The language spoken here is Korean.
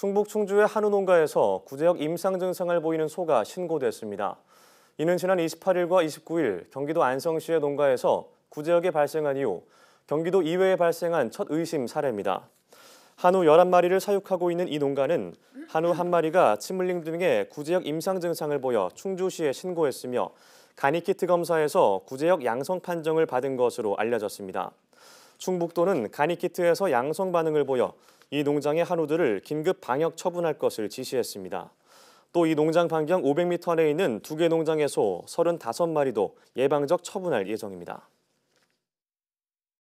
충북 충주의 한우 농가에서 구제역 임상 증상을 보이는 소가 신고됐습니다. 이는 지난 28일과 29일 경기도 안성시의 농가에서 구제역에 발생한 이후 경기도 이외에 발생한 첫 의심 사례입니다. 한우 11마리를 사육하고 있는 이 농가는 한우 한 마리가 침흘림 등의 구제역 임상 증상을 보여 충주시에 신고했으며 간이키트 검사에서 구제역 양성 판정을 받은 것으로 알려졌습니다. 충북도는 가니키트에서 양성 반응을 보여 이 농장의 한우들을 긴급 방역 처분할 것을 지시했습니다. 또 이 농장 반경 500m 내에 있는 두 개 농장의 소 35마리도 예방적 처분할 예정입니다.